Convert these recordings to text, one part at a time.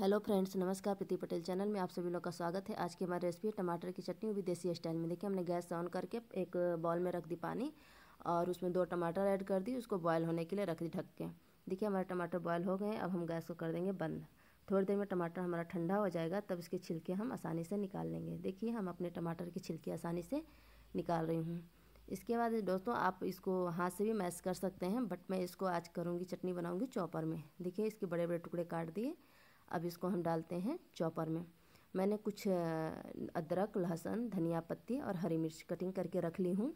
hello friends नमस्कार प्रीति Patel channel में आप सभी लोग का स्वागत है आज की हमारी रेसिपी है टमाटर की चटनी वो भी देसी स्टाइल में देखिए हमने गैस ऑन करके एक बॉल में रख दी पानी और उसमें दो टमाटर ऐड कर दी उसको बॉयल होने के लिए रख दी ढक के देखिए हमारे टमाटर बॉयल हो गए अब हम गैस को कर देंगे बंद थोड़ी देर में टमाटर हमारा ठंडा हो जाएगा तब इसके छिलके हम आसानी से निकाल लेंगे देखिए हम अपने टमाटर के छिलके आसानी से निकाल रही हूँ इसके बाद दोस्तों आप इसको हाथ से भी मैश कर सकते हैं बट मैं इसको आज करूँगी चटनी बनाऊँगी चॉपर में देखिए इसके बड़े बड़े टुकड़े काट दिए अब इसको हम डालते हैं चॉपर में मैंने कुछ अदरक लहसुन धनिया पत्ती और हरी मिर्च कटिंग करके रख ली हूँ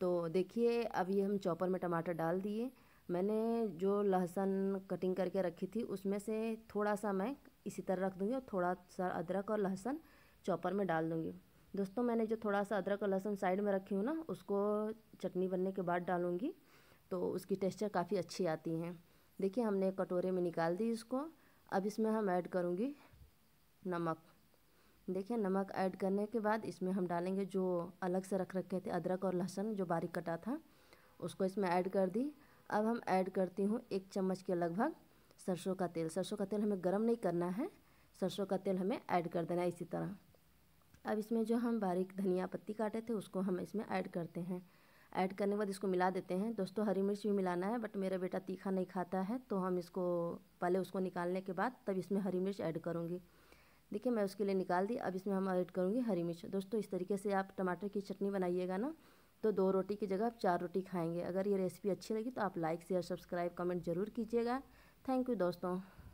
तो देखिए अब ये हम चॉपर में टमाटर डाल दिए मैंने जो लहसुन कटिंग करके रखी थी उसमें से थोड़ा सा मैं इसी तरह रख दूँगी और थोड़ा सा अदरक और लहसुन चॉपर में डाल दूँगी दोस्तों मैंने जो थोड़ा सा अदरक और लहसुन साइड में रखी हूँ ना उसको चटनी बनने के बाद डालूँगी तो उसकी टेक्स्चर काफ़ी अच्छी आती हैं देखिए हमने कटोरे में निकाल दी इसको अब इसमें हम ऐड करूँगी नमक देखिए नमक ऐड करने के बाद इसमें हम डालेंगे जो अलग से रख रखे थे अदरक और लहसुन जो बारीक कटा था उसको इसमें ऐड कर दी अब हम ऐड करती हूँ एक चम्मच के लगभग सरसों का तेल सरसों का तेल हमें गर्म नहीं करना है सरसों का तेल हमें ऐड कर देना है इसी तरह अब इसमें जो हम बारीक धनिया पत्ती काटे थे उसको हम इसमें ऐड करते हैं ऐड करने के बाद इसको मिला देते हैं दोस्तों हरी मिर्च भी मिलाना है बट मेरा बेटा तीखा नहीं खाता है तो हम इसको पहले उसको निकालने के बाद तब इसमें हरी मिर्च ऐड करूँगी देखिए मैं उसके लिए निकाल दी अब इसमें हम ऐड करूँगी हरी मिर्च दोस्तों इस तरीके से आप टमाटर की चटनी बनाइएगा ना तो दो रोटी की जगह आप चार रोटी खाएंगे अगर ये रेसिपी अच्छी लगी तो आप लाइक शेयर सब्सक्राइब कमेंट ज़रूर कीजिएगा थैंक यू दोस्तों